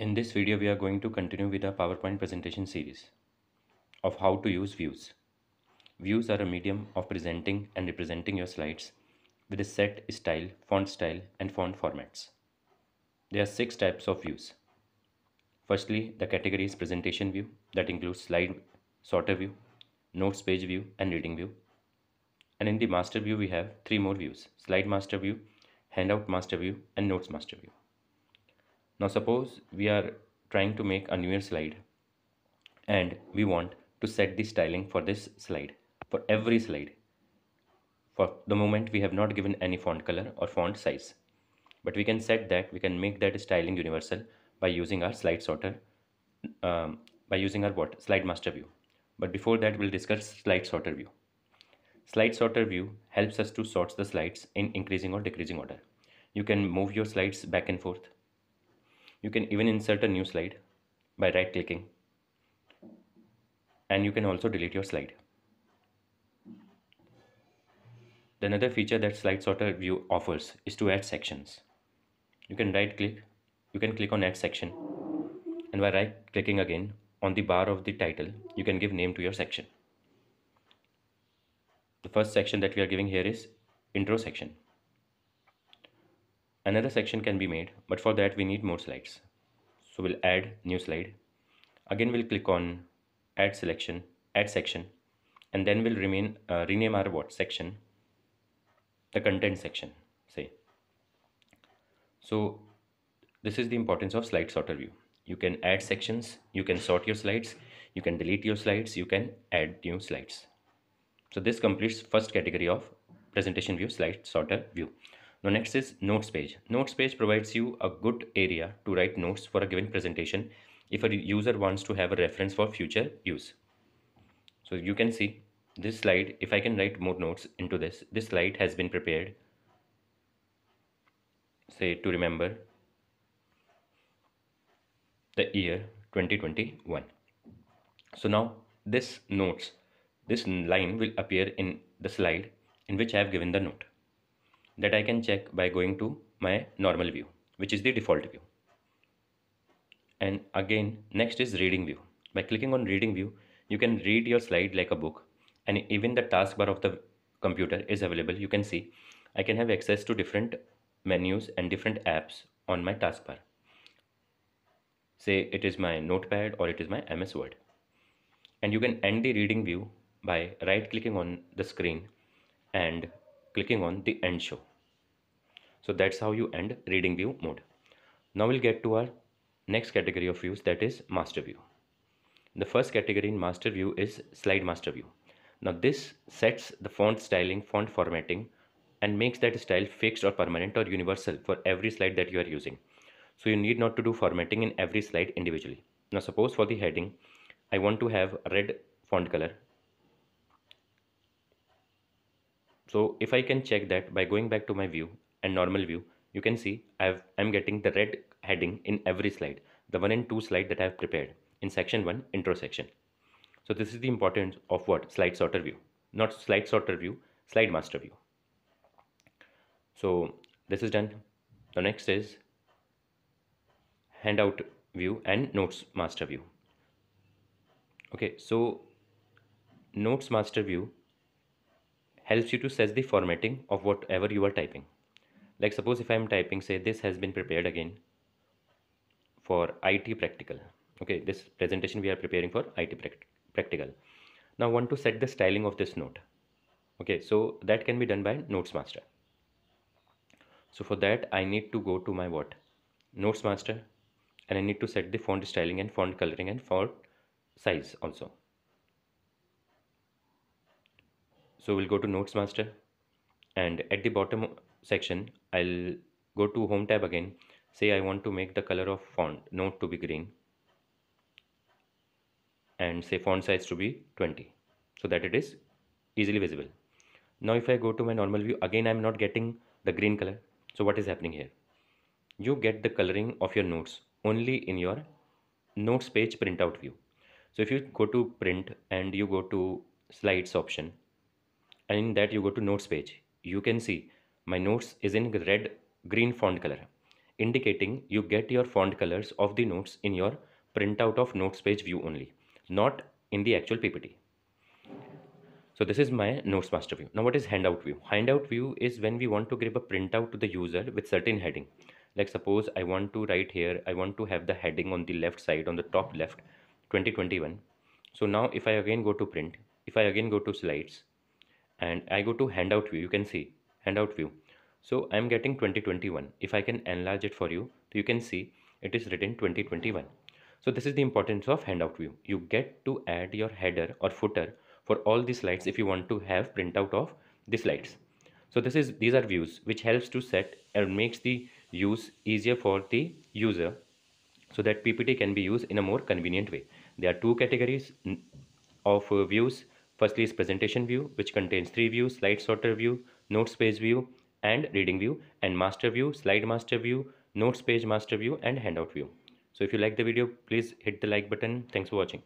In this video, we are going to continue with our PowerPoint presentation series of how to use views. Views are a medium of presenting and representing your slides with a set style, font style, and font formats. There are six types of views. Firstly, the category is presentation view that includes slide sorter view, notes page view, and reading view. And in the master view, we have three more views, slide master view, handout master view, and notes master view. Now suppose we are trying to make a newer slide and we want to set the styling for this slide, for every slide. For the moment we have not given any font color or font size. But we can set that, we can make that styling universal by using our slide sorter, um, by using our what? Slide master view. But before that we'll discuss slide sorter view. Slide sorter view helps us to sort the slides in increasing or decreasing order. You can move your slides back and forth you can even insert a new slide by right clicking and you can also delete your slide another feature that slide sorter view offers is to add sections you can right click you can click on add section and by right clicking again on the bar of the title you can give name to your section the first section that we are giving here is intro section another section can be made but for that we need more slides so we'll add new slide again we'll click on add selection add section and then we'll remain uh, rename our what section the content section say so this is the importance of slide sorter view you can add sections you can sort your slides you can delete your slides you can add new slides so this completes first category of presentation view slide sorter view now next is notes page. Notes page provides you a good area to write notes for a given presentation if a user wants to have a reference for future use. So you can see this slide, if I can write more notes into this, this slide has been prepared, say to remember the year 2021. So now this notes, this line will appear in the slide in which I have given the note that I can check by going to my normal view which is the default view and again next is reading view by clicking on reading view you can read your slide like a book and even the taskbar of the computer is available you can see I can have access to different menus and different apps on my taskbar say it is my notepad or it is my MS Word and you can end the reading view by right clicking on the screen and clicking on the end show so that's how you end reading view mode. Now we'll get to our next category of views that is master view. The first category in master view is slide master view. Now this sets the font styling, font formatting and makes that style fixed or permanent or universal for every slide that you are using. So you need not to do formatting in every slide individually. Now suppose for the heading, I want to have red font color. So if I can check that by going back to my view, and normal view, you can see i am getting the red heading in every slide, the one and two slide that I have prepared in section 1, intro section. So this is the importance of what? Slide sorter view. Not slide sorter view, slide master view. So this is done. The next is handout view and notes master view. Okay, so notes master view helps you to set the formatting of whatever you are typing like suppose if i'm typing say this has been prepared again for it practical okay this presentation we are preparing for it practical now I want to set the styling of this note okay so that can be done by notes master so for that i need to go to my what notes master and i need to set the font styling and font coloring and font size also so we'll go to notes master and at the bottom section I'll go to home tab again say I want to make the color of font note to be green and say font size to be 20 so that it is easily visible now if I go to my normal view again I'm not getting the green color so what is happening here you get the coloring of your notes only in your notes page printout view so if you go to print and you go to slides option and in that you go to notes page you can see my notes is in red green font color, indicating you get your font colors of the notes in your printout of notes page view only, not in the actual PPT. So this is my notes master view. Now what is handout view? Handout view is when we want to give a printout to the user with certain heading. Like suppose I want to write here, I want to have the heading on the left side, on the top left, 2021. So now if I again go to print, if I again go to slides and I go to handout view, you can see handout view so i'm getting 2021 if i can enlarge it for you you can see it is written 2021 so this is the importance of handout view you get to add your header or footer for all the slides if you want to have printout of the slides so this is these are views which helps to set and makes the use easier for the user so that ppt can be used in a more convenient way there are two categories of uh, views firstly is presentation view which contains three views slide sorter view notes page view and reading view and master view, slide master view, notes page master view and handout view. So if you like the video, please hit the like button. Thanks for watching.